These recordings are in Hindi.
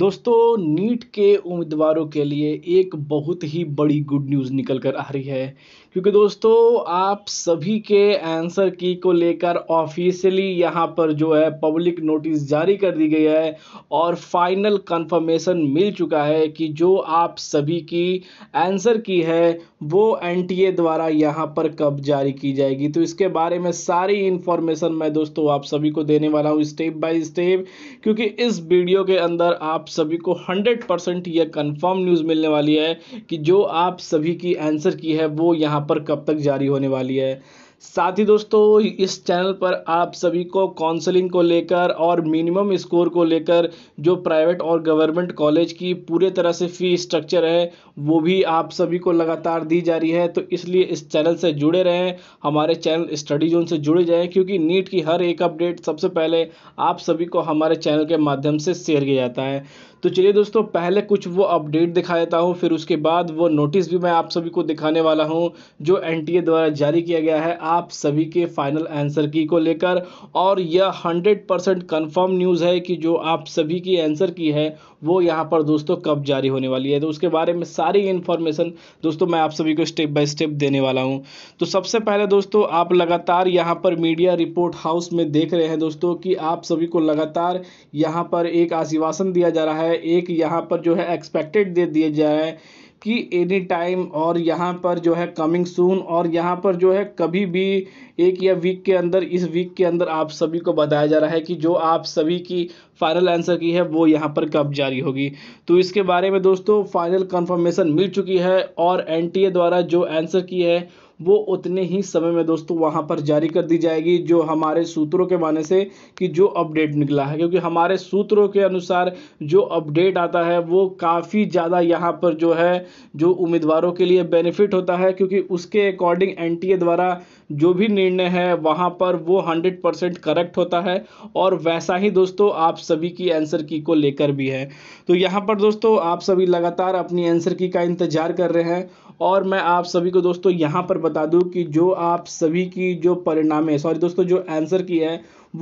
दोस्तों नीट के उम्मीदवारों के लिए एक बहुत ही बड़ी गुड न्यूज़ निकल कर आ रही है क्योंकि दोस्तों आप सभी के आंसर की को लेकर ऑफिशियली यहाँ पर जो है पब्लिक नोटिस जारी कर दी गई है और फाइनल कंफर्मेशन मिल चुका है कि जो आप सभी की आंसर की है वो एनटीए द्वारा यहाँ पर कब जारी की जाएगी तो इसके बारे में सारी इन्फॉर्मेशन मैं दोस्तों आप सभी को देने वाला हूँ स्टेप बाई स्टेप क्योंकि इस वीडियो के अंदर आप आप सभी को 100 परसेंट यह कन्फर्म न्यूज़ मिलने वाली है कि जो आप सभी की आंसर की है वो यहाँ पर कब तक जारी होने वाली है साथ ही दोस्तों इस चैनल पर आप सभी को काउंसलिंग को लेकर और मिनिमम स्कोर को लेकर जो प्राइवेट और गवर्नमेंट कॉलेज की पूरे तरह से फ़ी स्ट्रक्चर है वो भी आप सभी को लगातार दी जा रही है तो इसलिए इस चैनल से जुड़े रहें हमारे चैनल स्टडी जोन से जुड़े जाएँ क्योंकि नीट की हर एक अपडेट सबसे पहले आप सभी को हमारे चैनल के माध्यम से शेयर किया जाता है तो चलिए दोस्तों पहले कुछ वो अपडेट दिखा देता हूँ फिर उसके बाद वो नोटिस भी मैं आप सभी को दिखाने वाला हूँ जो एन द्वारा जारी किया गया है आप सभी के फाइनल आंसर की को लेकर और यह 100 परसेंट कन्फर्म न्यूज़ है कि जो आप सभी की आंसर की है वो यहाँ पर दोस्तों कब जारी होने वाली है तो उसके बारे में सारी इन्फॉर्मेशन दोस्तों मैं आप सभी को स्टेप बाय स्टेप देने वाला हूँ तो सबसे पहले दोस्तों आप लगातार यहाँ पर मीडिया रिपोर्ट हाउस में देख रहे हैं दोस्तों कि आप सभी को लगातार यहाँ पर एक आश्वासन दिया जा रहा है एक यहाँ पर जो है एक्सपेक्टेड दे दिया जा रहा है कि एनी टाइम और यहाँ पर जो है कमिंग सून और यहाँ पर जो है कभी भी एक या वीक के अंदर इस वीक के अंदर आप सभी को बताया जा रहा है कि जो आप सभी की फाइनल आंसर की है वो यहाँ पर कब जारी होगी तो इसके बारे में दोस्तों फाइनल कंफर्मेशन मिल चुकी है और एन द्वारा जो आंसर की है वो उतने ही समय में दोस्तों वहाँ पर जारी कर दी जाएगी जो हमारे सूत्रों के माने से कि जो अपडेट निकला है क्योंकि हमारे सूत्रों के अनुसार जो अपडेट आता है वो काफ़ी ज़्यादा यहाँ पर जो है जो उम्मीदवारों के लिए बेनिफिट होता है क्योंकि उसके अकॉर्डिंग एन द्वारा जो भी निर्णय है वहाँ पर वो हंड्रेड परसेंट करेक्ट होता है और वैसा ही दोस्तों आप सभी की आंसर की को लेकर भी है तो यहाँ पर दोस्तों आप सभी लगातार अपनी आंसर की का इंतजार कर रहे हैं और मैं आप सभी को दोस्तों यहाँ पर बता दूँ कि जो आप सभी की जो परिणाम है सॉरी दोस्तों जो आंसर की है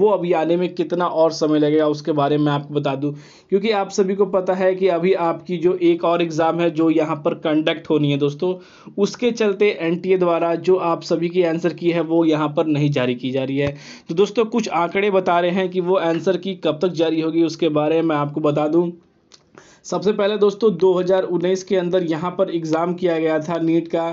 वो अभी आने में कितना और समय लगेगा उसके बारे में आपको बता दूँ क्योंकि आप सभी को पता है कि अभी आपकी जो एक और एग्ज़ाम है जो यहाँ पर कंडक्ट होनी है दोस्तों उसके चलते एन द्वारा जो आप सभी की आंसर की है वो यहाँ पर नहीं जारी की जा रही है तो दोस्तों कुछ आंकड़े बता रहे हैं कि वो आंसर की कब तक जारी होगी उसके बारे में आपको बता दूँ सबसे पहले दोस्तों 2019 के अंदर यहाँ पर एग्ज़ाम किया गया था नीट का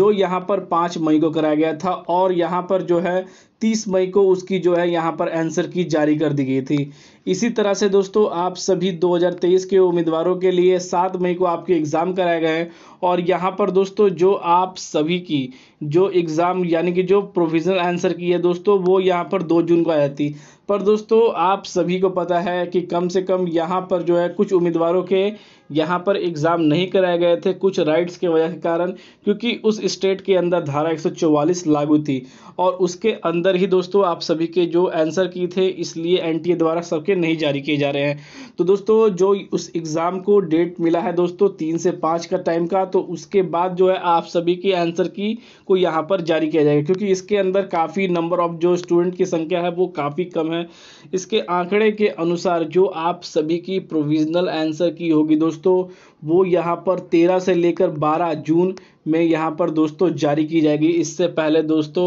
जो यहाँ पर पाँच मई को कराया गया था और यहाँ पर जो है तीस मई को उसकी जो है यहाँ पर आंसर की जारी कर दी गई थी इसी तरह से दोस्तों आप सभी 2023 के उम्मीदवारों के लिए 7 मई को आपके एग्ज़ाम कराए गए हैं और यहाँ पर दोस्तों जो आप सभी की जो एग्ज़ाम यानी कि जो प्रोविज़नल आंसर की है दोस्तों वो यहाँ पर 2 जून को आ जाती पर दोस्तों आप सभी को पता है कि कम से कम यहाँ पर जो है कुछ उम्मीदवारों के यहाँ पर एग्ज़ाम नहीं कराए गए थे कुछ राइट्स के वजह के कारण क्योंकि उस स्टेट के अंदर धारा 144 लागू थी और उसके अंदर ही दोस्तों आप सभी के जो आंसर की थे इसलिए एनटीए द्वारा सबके नहीं जारी किए जा रहे हैं तो दोस्तों जो उस एग्ज़ाम को डेट मिला है दोस्तों तीन से पाँच का टाइम का तो उसके बाद जो है आप सभी के आंसर की को यहाँ पर जारी किया जाएगा क्योंकि इसके अंदर काफ़ी नंबर ऑफ जो स्टूडेंट की संख्या है वो काफ़ी कम है इसके आंकड़े के अनुसार जो आप सभी की प्रोविजनल आंसर की होगी दोस्तों दोस्तों वो यहाँ पर तेरह से लेकर बारह जून में यहाँ पर दोस्तों जारी की जाएगी इससे पहले दोस्तों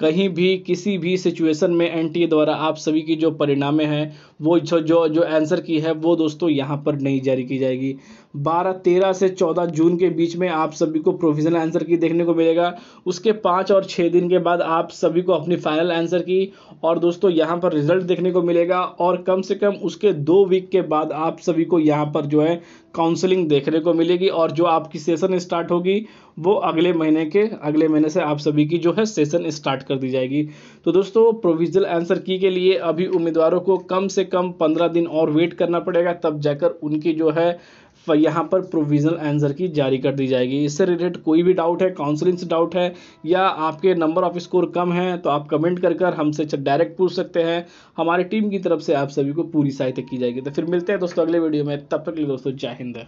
कहीं भी किसी भी सिचुएशन में एन द्वारा आप सभी की जो परिणामें हैं वो जो जो जो आंसर की है वो दोस्तों यहाँ पर नहीं जारी की जाएगी 12 13 से 14 जून के बीच में आप सभी को प्रोविजनल आंसर की देखने को मिलेगा उसके पाँच और छः दिन के बाद आप सभी को अपनी फाइनल आंसर की और दोस्तों यहाँ पर रिजल्ट देखने को मिलेगा और कम से कम उसके दो वीक के बाद आप सभी को यहाँ पर जो है काउंसलिंग देखने को मिलेगी और जो आपकी सेशन स्टार्ट होगी वो अगले महीने के अगले महीने से आप सभी की जो है सेशन स्टार्ट कर दी जाएगी तो दोस्तों प्रोविजनल आंसर की के लिए अभी उम्मीदवारों को कम से कम पंद्रह दिन और वेट करना पड़ेगा तब जाकर उनकी जो है यहाँ पर प्रोविजनल आंसर की जारी कर दी जाएगी इससे रिलेटेड कोई भी डाउट है काउंसलिंग से डाउट है या आपके नंबर ऑफ स्कोर कम है तो आप कमेंट कर कर हमसे डायरेक्ट पूछ सकते हैं हमारी टीम की तरफ से आप सभी को पूरी सहायता की जाएगी तो फिर मिलते हैं दोस्तों अगले वीडियो में तब तक के लिए दोस्तों जय हिंद